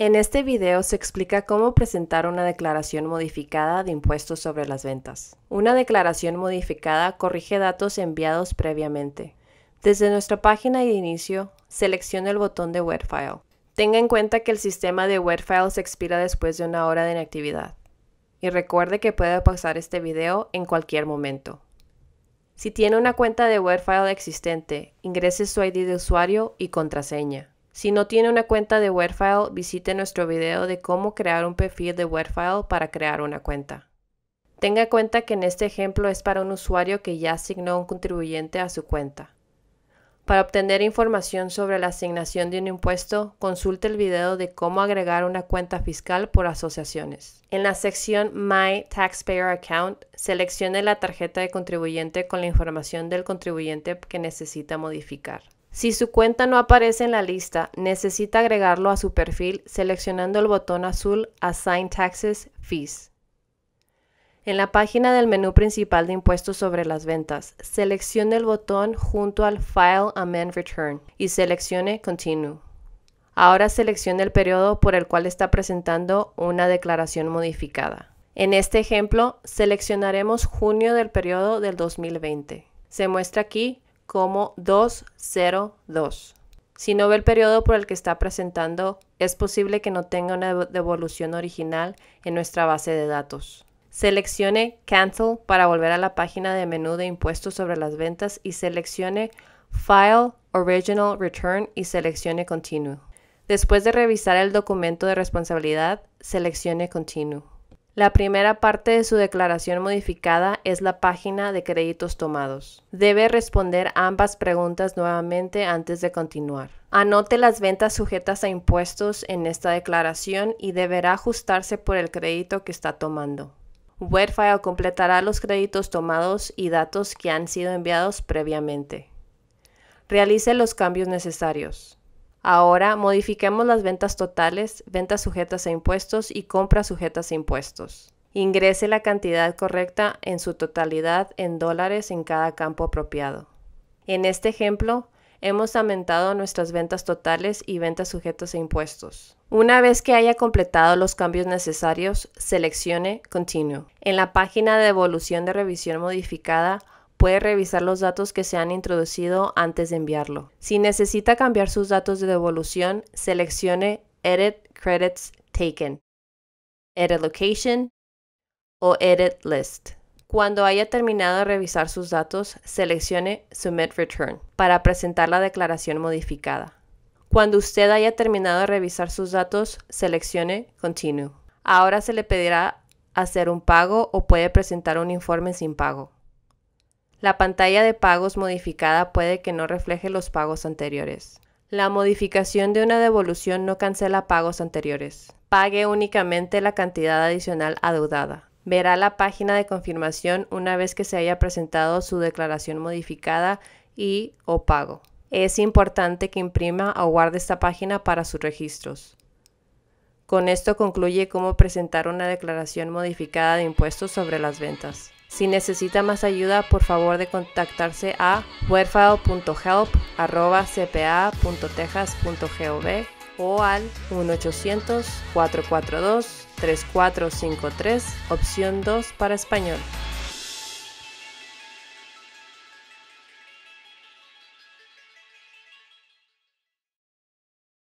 En este video se explica cómo presentar una declaración modificada de impuestos sobre las ventas. Una declaración modificada corrige datos enviados previamente. Desde nuestra página de inicio, seleccione el botón de Word Tenga en cuenta que el sistema de Word se expira después de una hora de inactividad. Y recuerde que puede pausar este video en cualquier momento. Si tiene una cuenta de Webfile existente, ingrese su ID de usuario y contraseña. Si no tiene una cuenta de Wordfile, visite nuestro video de cómo crear un perfil de Wordfile para crear una cuenta. Tenga en cuenta que en este ejemplo es para un usuario que ya asignó un contribuyente a su cuenta. Para obtener información sobre la asignación de un impuesto, consulte el video de cómo agregar una cuenta fiscal por asociaciones. En la sección My Taxpayer Account, seleccione la tarjeta de contribuyente con la información del contribuyente que necesita modificar. Si su cuenta no aparece en la lista, necesita agregarlo a su perfil seleccionando el botón azul Assign Taxes Fees. En la página del menú principal de Impuestos sobre las Ventas, seleccione el botón junto al File Amend Return y seleccione Continue. Ahora seleccione el periodo por el cual está presentando una declaración modificada. En este ejemplo, seleccionaremos junio del periodo del 2020. Se muestra aquí como 202. Si no ve el periodo por el que está presentando, es posible que no tenga una devolución original en nuestra base de datos. Seleccione Cancel para volver a la página de menú de impuestos sobre las ventas y seleccione File Original Return y seleccione Continue. Después de revisar el documento de responsabilidad, seleccione Continue. La primera parte de su declaración modificada es la página de créditos tomados. Debe responder ambas preguntas nuevamente antes de continuar. Anote las ventas sujetas a impuestos en esta declaración y deberá ajustarse por el crédito que está tomando. Webfile completará los créditos tomados y datos que han sido enviados previamente. Realice los cambios necesarios. Ahora modifiquemos las ventas totales, ventas sujetas a impuestos y compras sujetas a impuestos. Ingrese la cantidad correcta en su totalidad en dólares en cada campo apropiado. En este ejemplo, hemos aumentado nuestras ventas totales y ventas sujetas a impuestos. Una vez que haya completado los cambios necesarios, seleccione Continue. En la página de evolución de revisión modificada, puede revisar los datos que se han introducido antes de enviarlo. Si necesita cambiar sus datos de devolución, seleccione Edit Credits Taken, Edit Location o Edit List. Cuando haya terminado de revisar sus datos, seleccione Submit Return para presentar la declaración modificada. Cuando usted haya terminado de revisar sus datos, seleccione Continue. Ahora se le pedirá hacer un pago o puede presentar un informe sin pago. La pantalla de pagos modificada puede que no refleje los pagos anteriores. La modificación de una devolución no cancela pagos anteriores. Pague únicamente la cantidad adicional adeudada. Verá la página de confirmación una vez que se haya presentado su declaración modificada y o pago. Es importante que imprima o guarde esta página para sus registros. Con esto concluye cómo presentar una declaración modificada de impuestos sobre las ventas. Si necesita más ayuda, por favor de contactarse a huerfile.help.cpa.texas.gov o al 1-800-442-3453, opción 2 para español.